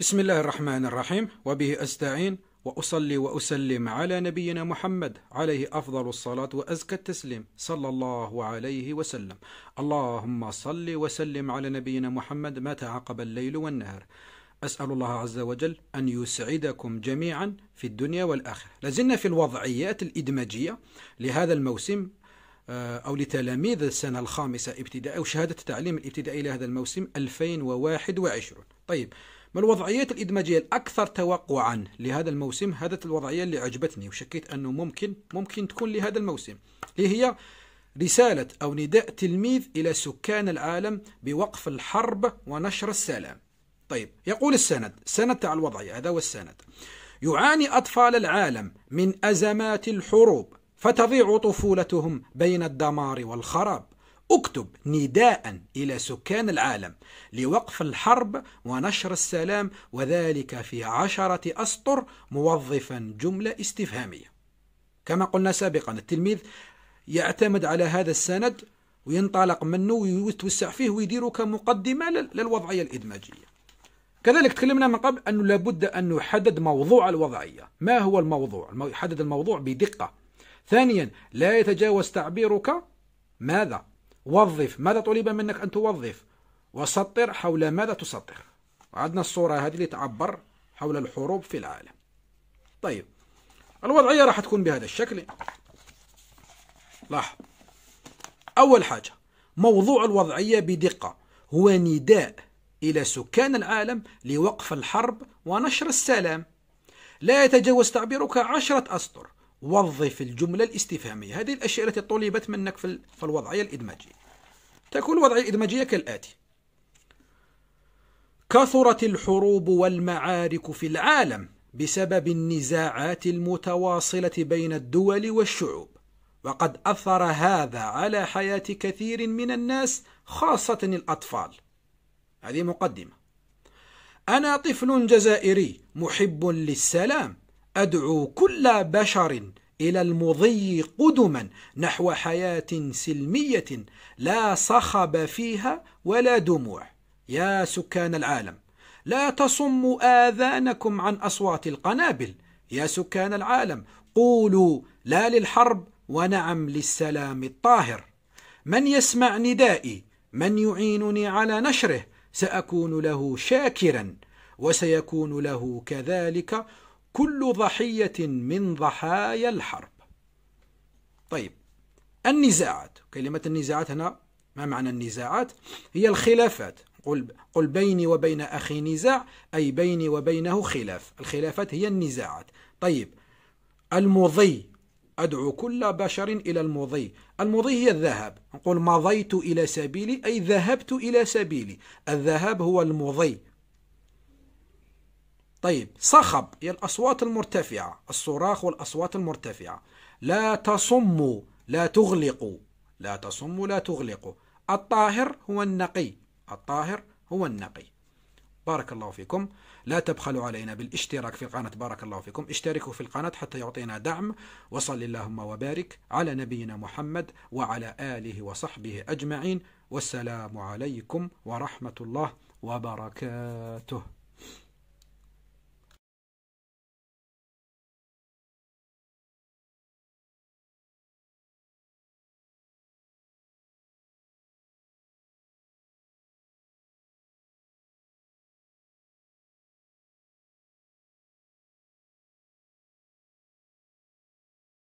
بسم الله الرحمن الرحيم وبه أستعين وأصلي وأسلم على نبينا محمد عليه أفضل الصلاة وأزكى التسليم صلى الله عليه وسلم اللهم صل وسلم على نبينا محمد ما تعقب الليل والنهار أسأل الله عز وجل أن يسعدكم جميعا في الدنيا والآخرة لازلنا في الوضعيات الإدماجية لهذا الموسم آه، أو لتلاميذ السنة الخامسة ابتدائي أو شهادة التعليم الابتدائي لهذا الموسم 2021 طيب ما الوضعيات الإدماجية الأكثر توقعا لهذا الموسم هذا الوضعية اللي عجبتني وشكيت أنه ممكن ممكن تكون لهذا الموسم اللي هي رسالة أو نداء تلميذ إلى سكان العالم بوقف الحرب ونشر السلام طيب يقول السند السند تاع الوضعية هذا هو السند يعاني أطفال العالم من أزمات الحروب فتضيع طفولتهم بين الدمار والخراب اكتب نداء الى سكان العالم لوقف الحرب ونشر السلام وذلك في عشره اسطر موظفا جمله استفهاميه كما قلنا سابقا التلميذ يعتمد على هذا السند وينطلق منه ويتوسع فيه ويديره كمقدمه للوضعيه الادماجيه كذلك تكلمنا من قبل انه لابد ان نحدد موضوع الوضعيه ما هو الموضوع يحدد الموضوع بدقه ثانيا لا يتجاوز تعبيرك ماذا وظف ماذا طلب منك أن توظف وسطر حول ماذا تسطر عندنا الصورة هذه اللي تعبر حول الحروب في العالم طيب الوضعية راح تكون بهذا الشكل لاحظ أول حاجة موضوع الوضعية بدقة هو نداء إلى سكان العالم لوقف الحرب ونشر السلام لا يتجاوز تعبيرك عشرة أسطر وظف الجملة الاستفهامية هذه الأشياء التي طلبت منك في الوضعية الإدماجية تكون الوضعية الإدماجية كالآتي كثرت الحروب والمعارك في العالم بسبب النزاعات المتواصلة بين الدول والشعوب وقد أثر هذا على حياة كثير من الناس خاصة الأطفال هذه مقدمة أنا طفل جزائري محب للسلام أدعو كل بشر إلى المضي قدما نحو حياة سلمية لا صخب فيها ولا دموع يا سكان العالم لا تصموا آذانكم عن أصوات القنابل يا سكان العالم قولوا لا للحرب ونعم للسلام الطاهر من يسمع ندائي من يعينني على نشره سأكون له شاكرا وسيكون له كذلك كل ضحية من ضحايا الحرب طيب النزاعات كلمة النزاعات هنا ما معنى النزاعات هي الخلافات قل, قل بيني وبين أخي نزاع أي بيني وبينه خلاف الخلافات هي النزاعات طيب المضي أدعو كل بشر إلى المضي المضي هي الذهاب نقول مضيت إلى سبيلي أي ذهبت إلى سبيلي الذهاب هو المضي طيب صخب هي الأصوات المرتفعة الصراخ والأصوات المرتفعة لا تصم لا تغلق لا تصم لا تغلق الطاهر هو النقي الطاهر هو النقي بارك الله فيكم لا تبخلوا علينا بالاشتراك في القناة بارك الله فيكم اشتركوا في القناة حتى يعطينا دعم وصل اللهم وبارك على نبينا محمد وعلى آله وصحبه أجمعين والسلام عليكم ورحمة الله وبركاته